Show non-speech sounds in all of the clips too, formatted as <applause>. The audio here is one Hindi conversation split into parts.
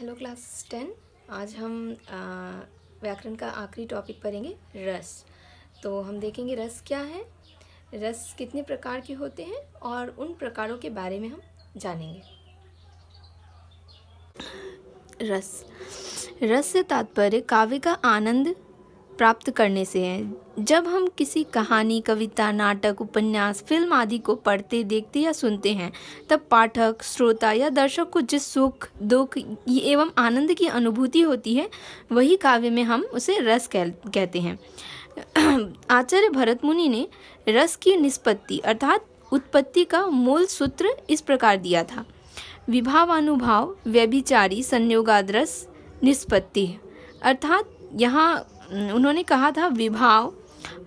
हेलो क्लास टेन आज हम व्याकरण का आखिरी टॉपिक पढ़ेंगे रस तो हम देखेंगे रस क्या है रस कितने प्रकार के होते हैं और उन प्रकारों के बारे में हम जानेंगे रस रस से तात्पर्य काव्य का आनंद प्राप्त करने से है जब हम किसी कहानी कविता नाटक उपन्यास फिल्म आदि को पढ़ते देखते या सुनते हैं तब पाठक श्रोता या दर्शक को जिस सुख दुख एवं आनंद की अनुभूति होती है वही काव्य में हम उसे रस कह, कहते हैं <clears throat> आचार्य भरत मुनि ने रस की निष्पत्ति अर्थात उत्पत्ति का मूल सूत्र इस प्रकार दिया था विभावानुभाव व्यभिचारी संयोगाद्रस निष्पत्ति अर्थात यहाँ उन्होंने कहा था विभाव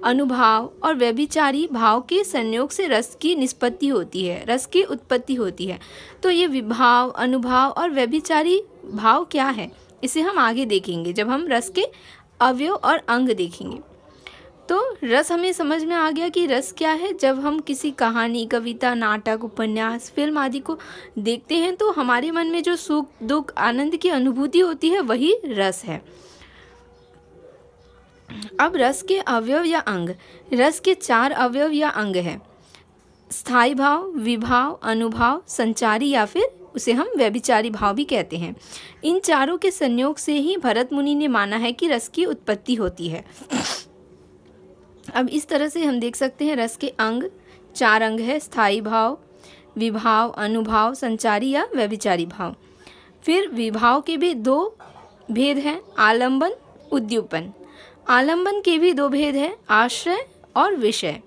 अनुभाव और व्यभिचारी भाव के संयोग से रस की निष्पत्ति होती है रस की उत्पत्ति होती है तो ये विभाव अनुभाव और व्यभिचारी भाव क्या है इसे हम आगे देखेंगे जब हम रस के अवयव और अंग देखेंगे तो रस हमें समझ में आ गया कि रस क्या है जब हम किसी कहानी कविता नाटक उपन्यास फिल्म आदि को देखते हैं तो हमारे मन में जो सुख दुख आनंद की अनुभूति होती है वही रस है अब रस के अवयव या अंग रस के चार अवयव या अंग हैं स्थाई भाव विभाव अनुभाव संचारी या फिर उसे हम व्यभिचारी भाव भी कहते हैं इन चारों के संयोग से ही भरत मुनि ने माना है कि रस की उत्पत्ति होती है अब इस तरह से हम देख सकते हैं रस के अंग चार अंग है स्थाई भाव विभाव अनुभाव संचारी या व्यभिचारी भाव फिर विभाव के भी दो भेद हैं आलंबन उद्युपन आलंबन के भी दो भेद हैं आश्रय और विषय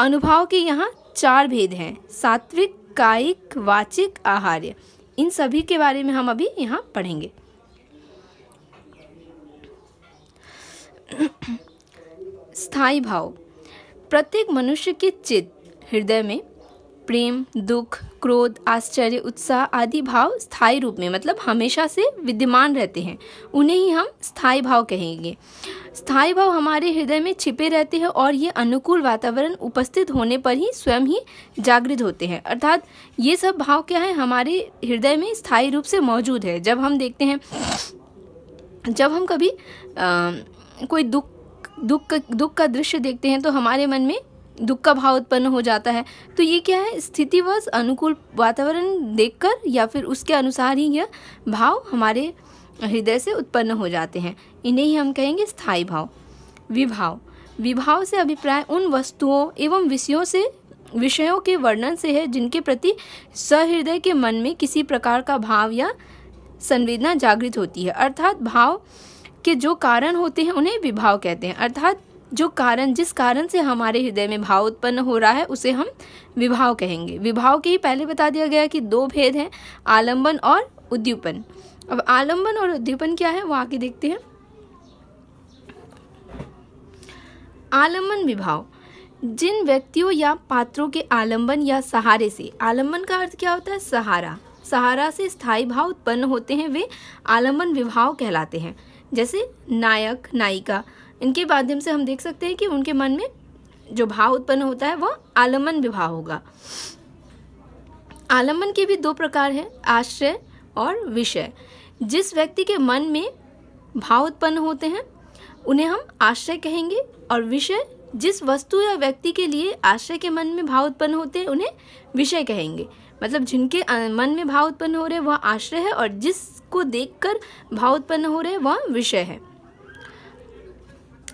अनुभाव के यहाँ चार भेद हैं सात्विक कायिक वाचिक आहार्य इन सभी के बारे में हम अभी यहाँ पढ़ेंगे स्थाई भाव प्रत्येक मनुष्य के चित्त हृदय में प्रेम दुख क्रोध आश्चर्य उत्साह आदि भाव स्थायी रूप में मतलब हमेशा से विद्यमान रहते हैं उन्हें ही हम स्थायी भाव कहेंगे स्थायी भाव हमारे हृदय में छिपे रहते हैं और ये अनुकूल वातावरण उपस्थित होने पर ही स्वयं ही जागृत होते हैं अर्थात ये सब भाव क्या है हमारे हृदय में स्थायी रूप से मौजूद है जब हम देखते हैं जब हम कभी आ, कोई दुख दुख का दुख का दृश्य देखते हैं तो हमारे मन में दुख का भाव उत्पन्न हो जाता है तो ये क्या है स्थितिवश अनुकूल वातावरण देखकर या फिर उसके अनुसार ही यह भाव हमारे हृदय से उत्पन्न हो जाते हैं इन्हें ही हम कहेंगे स्थायी भाव विभाव विभाव से अभिप्राय उन वस्तुओं एवं विषयों से विषयों के वर्णन से है जिनके प्रति सहृदय के मन में किसी प्रकार का भाव या संवेदना जागृत होती है अर्थात भाव के जो कारण होते हैं उन्हें विभाव कहते हैं अर्थात जो कारण जिस कारण से हमारे हृदय में भाव उत्पन्न हो रहा है उसे हम विभाव कहेंगे विभाव के ही पहले बता दिया गया कि दो भेद हैं आलंबन और उद्यूपन अब आलंबन और उद्यूपन क्या है वो आके देखते हैं आलंबन विभाव जिन व्यक्तियों या पात्रों के आलंबन या सहारे से आलंबन का अर्थ क्या होता है सहारा सहारा से स्थायी भाव उत्पन्न होते हैं वे आलंबन विभाव कहलाते हैं जैसे नायक नायिका इनके माध्यम से हम देख सकते हैं कि उनके मन में जो भाव उत्पन्न होता है वह आलमन विभाव होगा आलम्बन के भी दो प्रकार हैं आश्रय और विषय जिस व्यक्ति के मन में भाव उत्पन्न होते हैं उन्हें हम आश्रय कहेंगे और विषय जिस वस्तु या व्यक्ति के लिए आश्रय के मन में भाव उत्पन्न होते हैं उन्हें विषय कहेंगे मतलब जिनके मन में भाव उत्पन्न हो रहे हैं वह आश्रय है और जिसको देखकर भाव उत्पन्न हो रहे हैं वह विषय है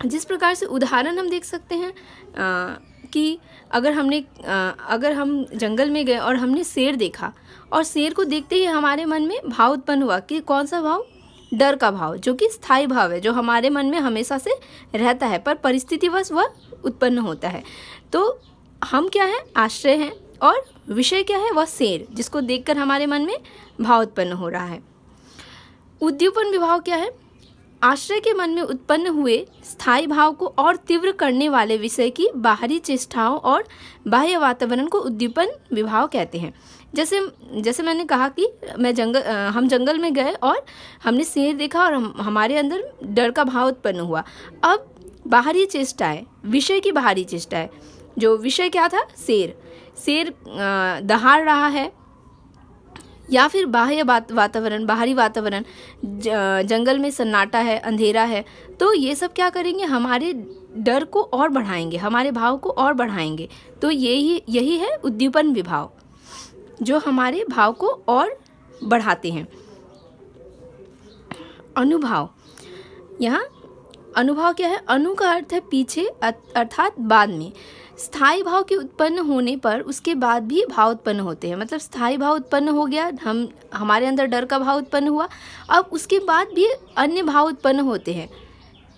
जिस प्रकार से उदाहरण हम देख सकते हैं आ, कि अगर हमने आ, अगर हम जंगल में गए और हमने शेर देखा और शेर को देखते ही हमारे मन में भाव उत्पन्न हुआ कि कौन सा भाव डर का भाव जो कि स्थायी भाव है जो हमारे मन में हमेशा से रहता है पर परिस्थितिवश वह उत्पन्न होता है तो हम क्या है आश्रय हैं और विषय क्या है वह शेर जिसको देखकर हमारे मन में भाव उत्पन्न हो रहा है उद्दीपन विभाव क्या है आश्रय के मन में उत्पन्न हुए स्थायी भाव को और तीव्र करने वाले विषय की बाहरी चेष्टाओं और बाह्य वातावरण को उद्दीपन विभाव कहते हैं जैसे जैसे मैंने कहा कि मैं जंगल हम जंगल में गए और हमने शेर देखा और हम हमारे अंदर डर का भाव उत्पन्न हुआ अब बाहरी चेष्टाएँ विषय की बाहरी चेष्टाएँ जो विषय क्या था शेर शेर दहाड़ रहा है या फिर बाह्य बात वातावरण बाहरी वातावरण जंगल में सन्नाटा है अंधेरा है तो ये सब क्या करेंगे हमारे डर को और बढ़ाएंगे हमारे भाव को और बढ़ाएंगे तो यही यही है उद्दीपन विभाव जो हमारे भाव को और बढ़ाते हैं अनुभाव यहाँ अनुभाव क्या है अनु का अर्थ है पीछे अर्थात बाद में स्थायी भाव के उत्पन्न होने पर उसके बाद भी भाव उत्पन्न होते हैं मतलब स्थायी भाव उत्पन्न हो गया हम हमारे अंदर डर का भाव उत्पन्न हुआ अब उसके बाद भी अन्य भाव उत्पन्न होते हैं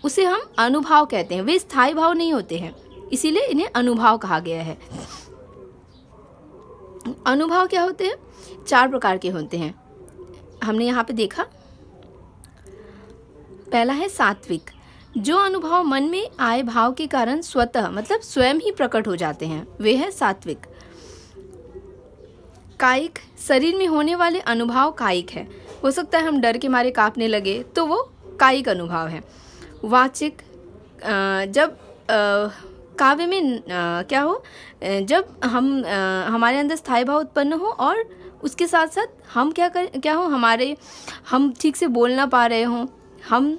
उसे हम अनुभाव कहते हैं वे स्थायी भाव नहीं होते हैं इसीलिए इन्हें अनुभाव कहा गया है अनुभाव क्या होते हैं चार प्रकार के होते हैं हमने यहाँ पे देखा पहला है सात्विक जो अनुभव मन में आए भाव के कारण स्वतः मतलब स्वयं ही प्रकट हो जाते हैं वे है सात्विक कायिक शरीर में होने वाले अनुभाव कायिक है हो सकता है हम डर के मारे कांपने लगे तो वो कायिक अनुभाव है वाचिक जब काव्य में क्या हो जब हम हमारे अंदर स्थायी भाव उत्पन्न हो और उसके साथ साथ हम क्या कर क्या हो हमारे हम ठीक से बोल ना पा रहे हों हम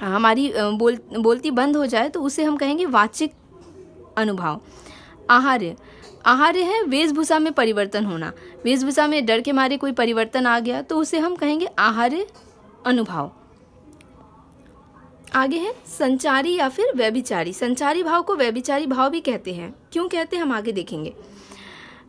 हमारी बोल बोलती बंद हो जाए तो उसे हम कहेंगे वाचिक अनुभव आहार्य आहार्य है वेशभूषा में परिवर्तन होना वेशभूषा में डर के मारे कोई परिवर्तन आ गया तो उसे हम कहेंगे आहार्य अनुभव आगे है संचारी या फिर व्यभिचारी संचारी भाव को व्यभिचारी भाव भी कहते हैं क्यों कहते हैं हम आगे देखेंगे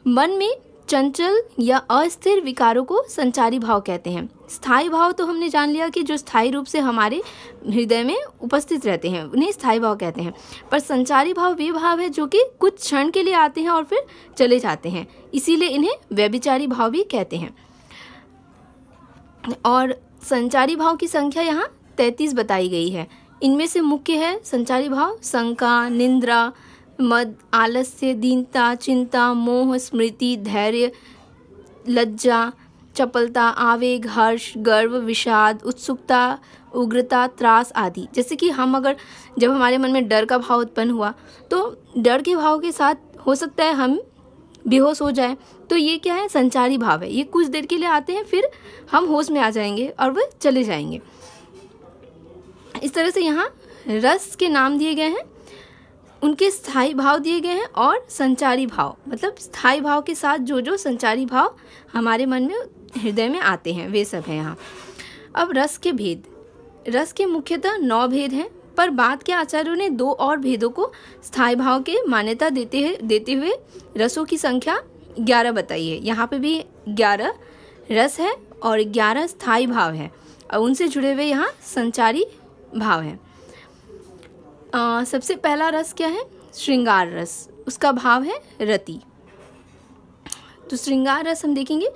मन में चंचल या अस्थिर विकारों को संचारी भाव कहते हैं स्थायी भाव तो हमने जान लिया कि जो स्थायी रूप से हमारे हृदय में उपस्थित रहते हैं उन्हें स्थायी भाव कहते हैं पर संचारी भाव वे भाव है जो कि कुछ क्षण के लिए आते हैं और फिर चले जाते हैं इसीलिए इन्हें व्यभिचारी भाव भी कहते हैं और संचारी भाव की संख्या यहाँ तैंतीस बताई गई है इनमें से मुख्य है संचारी भाव शंका निंद्रा मद आलस्य दीनता चिंता मोह स्मृति धैर्य लज्जा चपलता आवेग हर्ष गर्व विषाद उत्सुकता उग्रता त्रास आदि जैसे कि हम अगर जब हमारे मन में डर का भाव उत्पन्न हुआ तो डर के भाव के साथ हो सकता है हम बेहोश हो जाए तो ये क्या है संचारी भाव है ये कुछ देर के लिए आते हैं फिर हम होश में आ जाएंगे और वह चले जाएंगे इस तरह से यहाँ रस के नाम दिए गए हैं उनके स्थाई भाव दिए गए हैं और संचारी भाव मतलब स्थाई भाव के साथ जो जो संचारी भाव हमारे मन में हृदय में आते हैं वे सब हैं यहाँ अब रस के भेद रस के मुख्यतः नौ भेद हैं पर बाद के आचार्यों ने दो और भेदों को स्थायी भाव के मान्यता देते हुए देते हुए रसों की संख्या ग्यारह बताई है यहाँ पे भी ग्यारह रस है और ग्यारह स्थायी भाव है और उनसे जुड़े हुए यहाँ संचारी भाव हैं आ, सबसे पहला रस क्या है श्रृंगार रस उसका भाव है रति तो श्रृंगार रस हम देखेंगे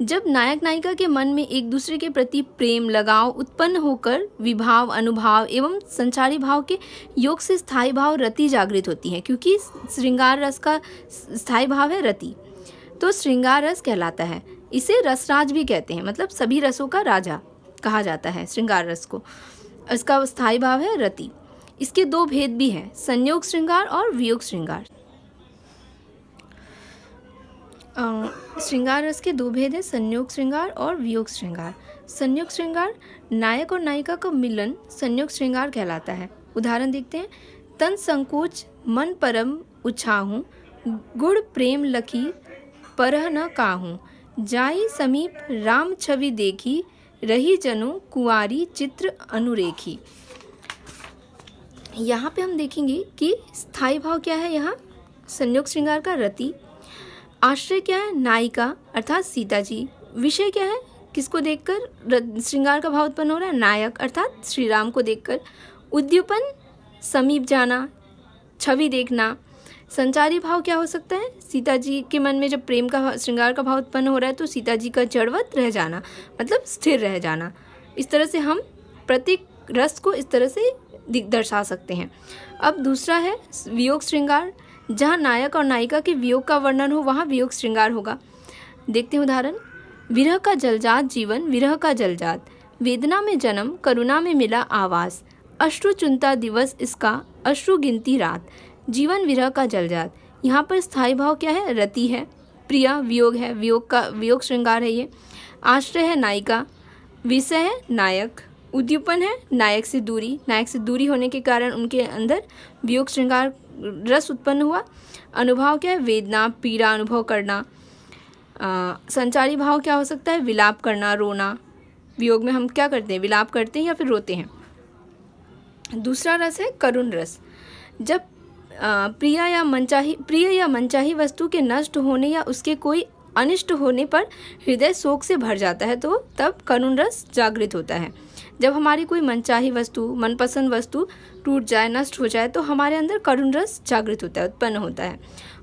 जब नायक नायिका के मन में एक दूसरे के प्रति प्रेम लगाव उत्पन्न होकर विभाव अनुभाव एवं संचारी भाव के योग से स्थायी भाव रति जागृत होती है क्योंकि श्रृंगार रस का स्थायी भाव है रति तो श्रृंगार रस कहलाता है इसे रसराज भी कहते हैं मतलब सभी रसों का राजा कहा जाता है श्रृंगार रस को इसका स्थायी भाव है रति इसके दो भेद भी हैं संयोग श्रृंगार और वियोग श्रृंगार श्रृंगार रस के दो भेद हैं संयोग श्रृंगार और वियोग श्रृंगार संयोग श्रृंगार नायक और नायिका का मिलन संयोग श्रृंगार कहलाता है उदाहरण देखते हैं तन संकोच मन परम उछाहूँ गुड़ प्रेम लखी परह न काहूँ जाई समीप राम छवि देखी रही जनु कुआरी चित्र अनुरेखी यहाँ पे हम देखेंगे कि स्थाई भाव क्या है यहाँ संयोग श्रृंगार का रति आश्रय क्या है नायिका अर्थात सीता जी विषय क्या है किसको देखकर श्रृंगार का भाव उत्पन्न हो रहा है नायक अर्थात श्री राम को देखकर उद्युपन समीप जाना छवि देखना संचारी भाव क्या हो सकता है सीता जी के मन में जब प्रेम का श्रृंगार का भाव उत्पन्न हो रहा है तो सीता जी का जड़वत रह जाना मतलब स्थिर रह जाना इस तरह से हम प्रत्येक रस को इस तरह से दर्शा सकते हैं अब दूसरा है वियोग श्रृंगार जहाँ नायक और नायिका के वियोग का वर्णन हो वहाँ वियोग श्रृंगार होगा देखते हैं उदाहरण विरह का जलजात जीवन विरह का जलजात वेदना में जन्म करुणा में मिला आवास अश्रु चुनता दिवस इसका अश्रु गिनती रात जीवन विरह का जलजात यहाँ पर स्थायी भाव क्या है रति है प्रिया वियोग है वियोग का वियोग श्रृंगार है ये आश्रय है नायिका विषय है नायक उद्यूपन है नायक से दूरी नायक से दूरी होने के कारण उनके अंदर वियोग श्रृंगार रस उत्पन्न हुआ अनुभव क्या है वेदना पीड़ा अनुभव करना आ, संचारी भाव क्या हो सकता है विलाप करना रोना वियोग में हम क्या करते हैं विलाप करते हैं या फिर रोते हैं दूसरा रस है करुण रस जब प्रिय प्रिया या मनचाही प्रिय या मनचाही वस्तु के नष्ट होने या उसके कोई अनिष्ट होने पर हृदय शोक से भर जाता है तो तब करुण रस जागृत होता है जब हमारी कोई मनचाही वस्तु मनपसंद वस्तु टूट जाए नष्ट हो जाए तो हमारे अंदर करुण रस जागृत होता है उत्पन्न होता है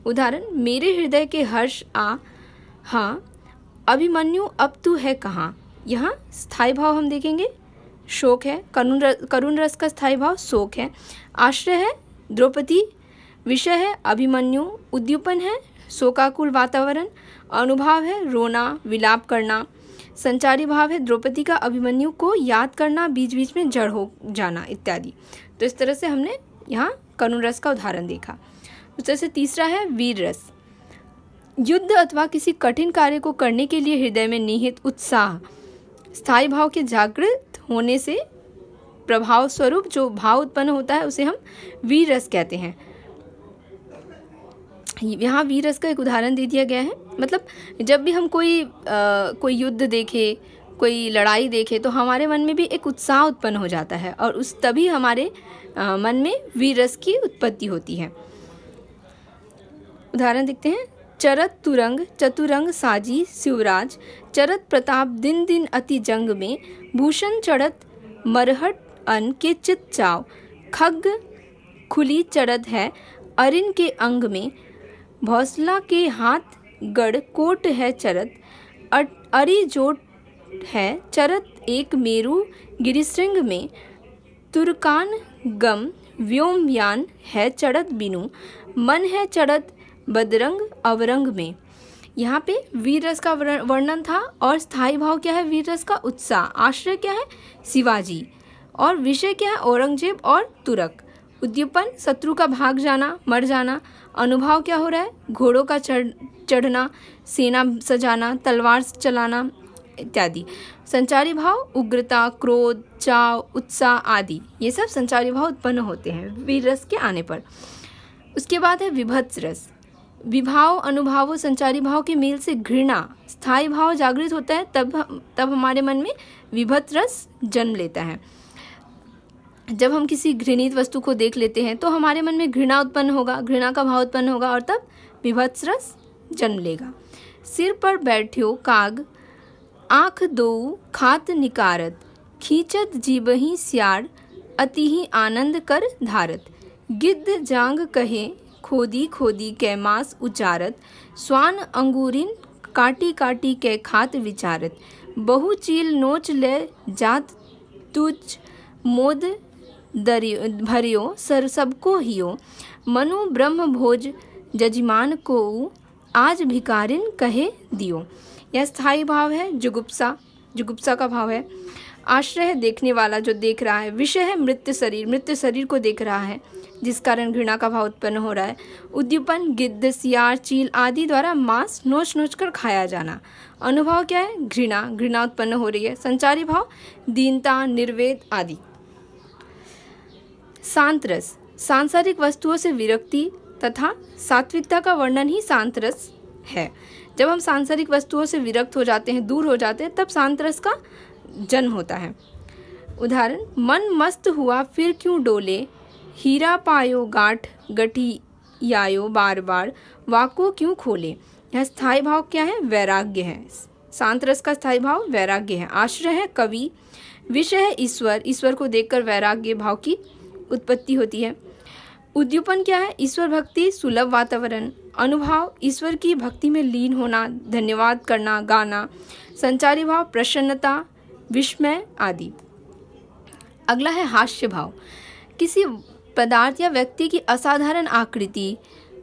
उदाहरण मेरे हृदय के हर्ष आ हाँ अभिमन्यु अब तू है कहाँ यहाँ स्थायी भाव हम देखेंगे शोक है करुण रस करुण रस का स्थाई भाव शोक है आश्रय है द्रौपदी विषय है अभिमन्यु उद्यूपन है शोकाकुल वातावरण अनुभाव है रोना विलाप करना संचारी भाव है द्रौपदी का अभिमन्यु को याद करना बीच बीच में जड़ हो जाना इत्यादि तो इस तरह से हमने यहाँ करुण रस का उदाहरण देखा उस तरह से तीसरा है वीर रस युद्ध अथवा किसी कठिन कार्य को करने के लिए हृदय में निहित उत्साह स्थायी भाव के जागृत होने से प्रभाव स्वरूप जो भाव उत्पन्न होता है उसे हम वीर रस कहते हैं यहाँ वीरस का एक उदाहरण दे दिया गया है मतलब जब भी हम कोई आ, कोई युद्ध देखे कोई लड़ाई देखे तो हमारे मन में भी एक उत्साह उत्पन्न हो जाता है और उस तभी हमारे आ, मन में वीरस की उत्पत्ति होती है उदाहरण देखते हैं चरत तुरंग चतुरंग साजी शिवराज चरत प्रताप दिन दिन अति जंग में भूषण चढ़त मरहट अन के चित चाव खग खुली चढ़त है अरिन के अंग में भौसला के हाथ गढ़ कोट है चरत अरिजोट है चरत एक मेरु गिरिश्रृंग में तुरकान गम व्योमयान है चढ़त बिनु मन है चढ़त बदरंग अवरंग में यहाँ पे वीर रस का वर्णन था और स्थाई भाव क्या है वीर रस का उत्साह आश्रय क्या है शिवाजी और विषय क्या है औरंगजेब और तुरक उद्दीपन शत्रु का भाग जाना मर जाना अनुभव क्या हो रहा है घोड़ों का चढ़ चढ़ना सेना सजाना तलवार चलाना इत्यादि संचारी भाव उग्रता क्रोध चाव उत्साह आदि ये सब संचारी भाव उत्पन्न होते हैं वीर रस के आने पर उसके बाद है विभत्स रस विभाव अनुभाव संचारी भाव के मेल से घृणा स्थायी भाव जागृत होता है तब तब हमारे मन में विभत्स रस जन्म लेता है जब हम किसी घृणित वस्तु को देख लेते हैं तो हमारे मन में घृणा उत्पन्न होगा घृणा का भाव उत्पन्न होगा और तब विभत्स रस जन्म लेगा सिर पर बैठ्यो काग आँख दो खात निकारत खींचत जीव ही स्यार अति ही आनंद कर धारत गिद्ध जांग कहे खोदी खोदी कै मास उचारत स्वान अंगूरिन काटी काटी कै खात विचारत बहु चील नोच ले जात तुच मोद दरियो भरियो सर सबको हियो मनु ब्रह्म भोज जजमान को आज भिकारिन कहे दियो यह स्थायी भाव है जुगुप्सा जुगुप्सा का भाव है आश्रय देखने वाला जो देख रहा है विषय है मृत्यु शरीर मृत्यु शरीर को देख रहा है जिस कारण घृणा का भाव उत्पन्न हो रहा है उद्यपन गिद्ध सियार चील आदि द्वारा मांस नोच नोच कर खाया जाना अनुभव क्या है घृणा घृणा उत्पन्न हो रही है संचारी भाव दीनता निर्वेद आदि शांत रस सांसारिक वस्तुओं से विरक्ति तथा सात्विकता का वर्णन ही शांत रस है जब हम सांसारिक वस्तुओं से विरक्त हो जाते हैं दूर हो जाते हैं तब शांत रस का जन्म होता है उदाहरण मन मस्त हुआ फिर क्यों डोले हीरा पायो गाठ गठी यायो बार बार वाको क्यों खोले यह स्थायी भाव क्या है वैराग्य है शांत रस का स्थायी भाव वैराग्य है आश्रय है कवि विषय है ईश्वर ईश्वर को देखकर वैराग्य भाव की उत्पत्ति होती है उद्यूपन क्या है ईश्वर भक्ति सुलभ वातावरण अनुभाव ईश्वर की भक्ति में लीन होना धन्यवाद करना गाना संचारी भाव प्रसन्नता विस्मय आदि अगला है हास्य भाव किसी पदार्थ या व्यक्ति की असाधारण आकृति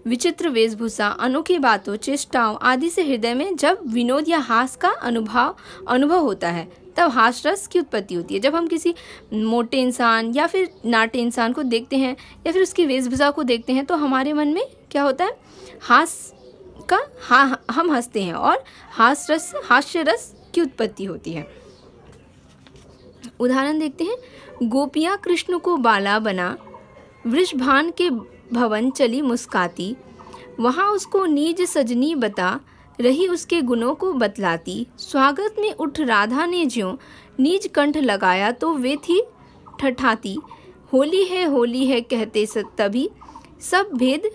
विचित्र वेशभूषा अनोखी बातों चेष्टाओं आदि से हृदय में जब विनोद या हास का अनुभव अनुभव होता है तब हास्यरस की उत्पत्ति होती है जब हम किसी मोटे इंसान या फिर नाटे इंसान को देखते हैं या फिर उसकी वेशभूषा को देखते हैं तो हमारे मन में क्या होता है हास का हा हम हंसते हैं और हास्यरस हास्यरस की उत्पत्ति होती है उदाहरण देखते हैं गोपियाँ कृष्ण को बाला बना वृषभान के भवन चली मुस्काती वहाँ उसको नीज सजनी बता रही उसके गुणों को बतलाती स्वागत में उठ राधा ने जो नीज कंठ लगाया तो वे थी ठठाती होली है होली है कहते तभी सब भेद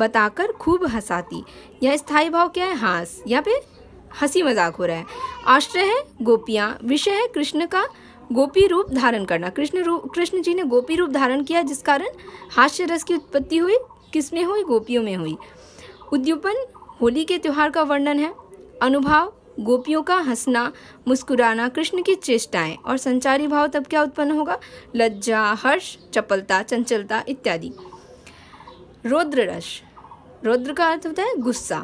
बताकर खूब हंसाती यह स्थाई भाव क्या है हास या पे हंसी मजाक हो रहा है आश्रय है गोपियाँ विषय है कृष्ण का गोपी रूप धारण करना कृष्ण रूप कृष्ण जी ने गोपी रूप धारण किया जिस कारण हास्य रस की उत्पत्ति हुई किसमें हुई गोपियों में हुई उद्युपन होली के त्यौहार का वर्णन है अनुभाव गोपियों का हंसना मुस्कुराना कृष्ण की चेष्टाएं और संचारी भाव तब क्या उत्पन्न होगा लज्जा हर्ष चपलता चंचलता इत्यादि रौद्र रस रौद्र का अर्थ होता है गुस्सा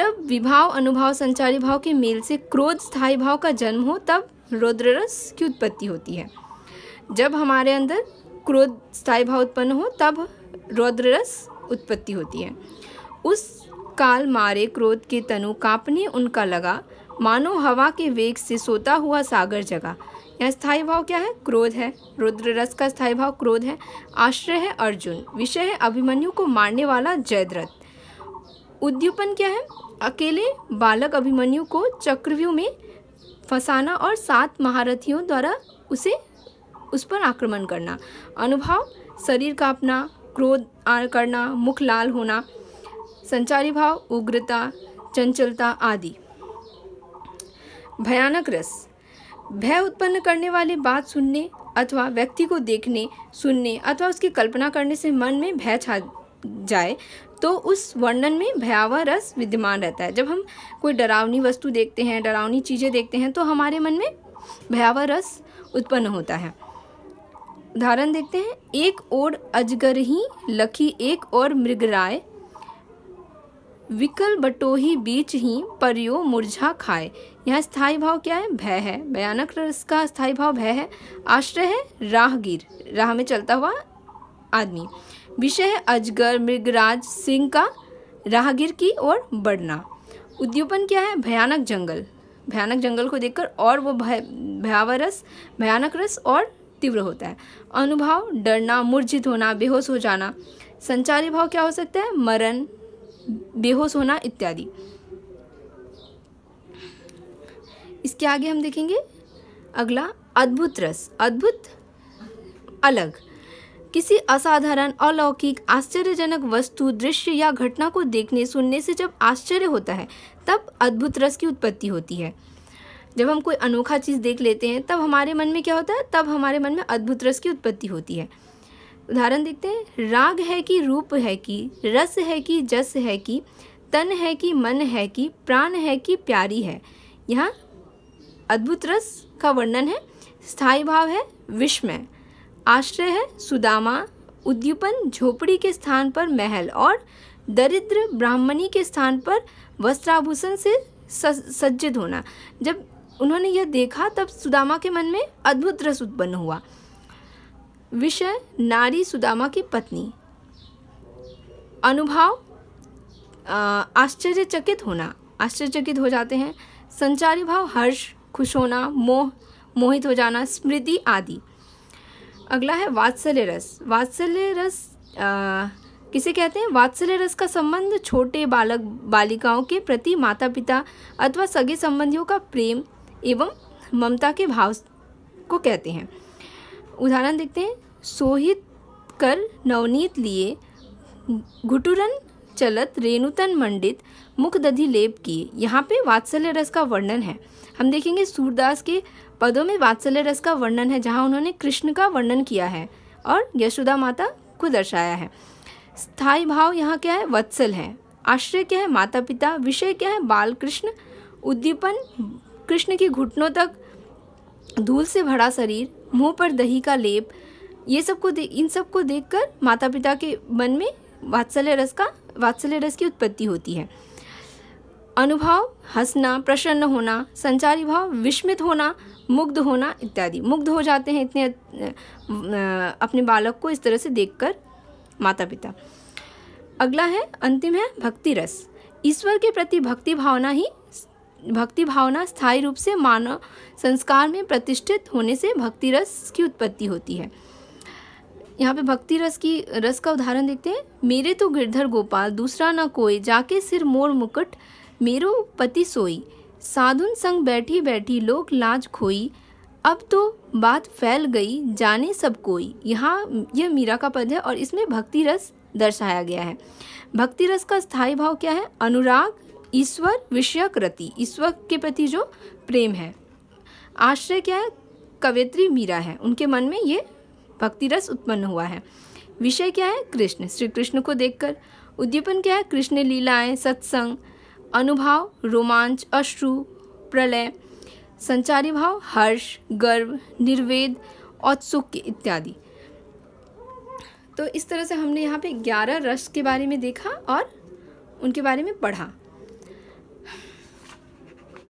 जब विभाव अनुभाव संचारी भाव के मेल से क्रोध स्थायी भाव का जन्म हो तब रौद्र रस की उत्पत्ति होती है जब हमारे अंदर क्रोध स्थायी भाव उत्पन्न हो तब रौद्र रस उत्पत्ति होती है उस काल मारे क्रोध के तनु कांपने उनका लगा मानो हवा के वेग से सोता हुआ सागर जगा यहाँ स्थायी भाव क्या है क्रोध है रुद्र रस का स्थायी भाव क्रोध है आश्रय है अर्जुन विषय है अभिमन्यु को मारने वाला जयद्रथ उद्दीपन क्या है अकेले बालक अभिमन्यु को चक्रव्यूह में फंसाना और सात महारथियों द्वारा उसे उस पर आक्रमण करना अनुभाव शरीर कांपना क्रोध करना मुख लाल होना संचारी भाव उग्रता चंचलता आदि भयानक रस भय उत्पन्न करने वाली बात सुनने अथवा व्यक्ति को देखने सुनने अथवा उसकी कल्पना करने से मन में भय छा जाए तो उस वर्णन में भयावह रस विद्यमान रहता है जब हम कोई डरावनी वस्तु देखते हैं डरावनी चीज़ें देखते हैं तो हमारे मन में भयावह रस उत्पन्न होता है उदाहरण देखते हैं एक ओर अजगर ही लखी एक और मृगराय विकल बटोही बीच ही परियो मुरझा खाए यहाँ स्थाई भाव क्या है भय है भयानक रस का स्थाई भाव भय है आश्रय है राहगीर राह में चलता हुआ आदमी विषय है अजगर मृगराज सिंह का राहगीर की ओर बढ़ना उद्योपन क्या है भयानक जंगल भयानक जंगल को देखकर और वो भय भयावरस भयानक रस और तीव्र होता है अनुभव डरना मूर्छित होना बेहोश हो जाना संचारी भाव क्या हो सकता है मरण बेहोश होना इत्यादि इसके आगे हम देखेंगे अगला अद्भुत रस अद्भुत अलग किसी असाधारण अलौकिक आश्चर्यजनक वस्तु दृश्य या घटना को देखने सुनने से जब आश्चर्य होता है तब अद्भुत रस की उत्पत्ति होती है जब हम कोई अनोखा चीज़ देख लेते हैं तब हमारे मन में क्या होता है तब हमारे मन में अद्भुत रस की उत्पत्ति होती है उदाहरण देखते हैं राग है कि रूप है कि रस है कि जस है कि तन है कि मन है कि प्राण है कि प्यारी है यहाँ अद्भुत रस का वर्णन है स्थायी भाव है है आश्रय है सुदामा उद्दीपन झोपड़ी के स्थान पर महल और दरिद्र ब्राह्मणी के स्थान पर वस्त्राभूषण से सज्जित होना जब उन्होंने यह देखा तब सुदामा के मन में अद्भुत रस उत्पन्न हुआ विषय नारी सुदामा की पत्नी अनुभव आश्चर्यचकित होना आश्चर्यचकित हो जाते हैं संचारी भाव हर्ष खुश होना मोह मोहित हो जाना स्मृति आदि अगला है वात्सल्य रस वात्सल्य रस आ, किसे कहते हैं वात्सल्य रस का संबंध छोटे बालक बालिकाओं के प्रति माता पिता अथवा सगे संबंधियों का प्रेम एवं ममता के भाव को कहते हैं उदाहरण देखते हैं सोहित कर नवनीत लिए घुटुरन चलत रेणुतन मंडित मुख दधि लेप किए यहाँ पे वात्सल्य रस का वर्णन है हम देखेंगे सूरदास के पदों में वात्सल्य रस का वर्णन है जहाँ उन्होंने कृष्ण का वर्णन किया है और यशोदा माता को दर्शाया है स्थाई भाव यहाँ क्या है वत्सल है आश्रय क्या है माता पिता विषय क्या है बाल कृष्ण उद्दीपन कृष्ण के घुटनों तक धूल से भरा शरीर मुंह पर दही का लेप ये सबको दे इन सबको देखकर माता पिता के मन में वात्सल्य रस का वात्सल्य रस की उत्पत्ति होती है अनुभव हंसना प्रसन्न होना संचारी भाव विस्मित होना मुग्ध होना इत्यादि मुग्ध हो जाते हैं इतने अपने बालक को इस तरह से देखकर माता पिता अगला है अंतिम है भक्ति रस ईश्वर के प्रति भक्ति भावना ही भक्ति भावना स्थायी रूप से मानव संस्कार में प्रतिष्ठित होने से भक्ति रस की उत्पत्ति होती है यहाँ पे भक्ति रस की रस का उदाहरण देखते हैं मेरे तो गिरधर गोपाल दूसरा ना कोई जाके सिर मोर मुकुट मेरो पति सोई साधुन संग बैठी बैठी लोक लाज खोई अब तो बात फैल गई जाने सब कोई यहाँ यह मीरा का पद है और इसमें भक्ति रस दर्शाया गया है भक्ति रस का स्थायी भाव क्या है अनुराग ईश्वर विषयकृति ईश्वर के प्रति जो प्रेम है आश्रय क्या है कवयत्री मीरा है उनके मन में ये भक्ति रस उत्पन्न हुआ है विषय क्या है कृष्ण श्री कृष्ण को देखकर उद्दीपन क्या है कृष्ण लीलाएं सत्संग अनुभाव रोमांच अश्रु प्रलय संचारी भाव हर्ष गर्व निर्वेद औत्सुक्य इत्यादि तो इस तरह से हमने यहाँ पे ग्यारह रस के बारे में देखा और उनके बारे में पढ़ा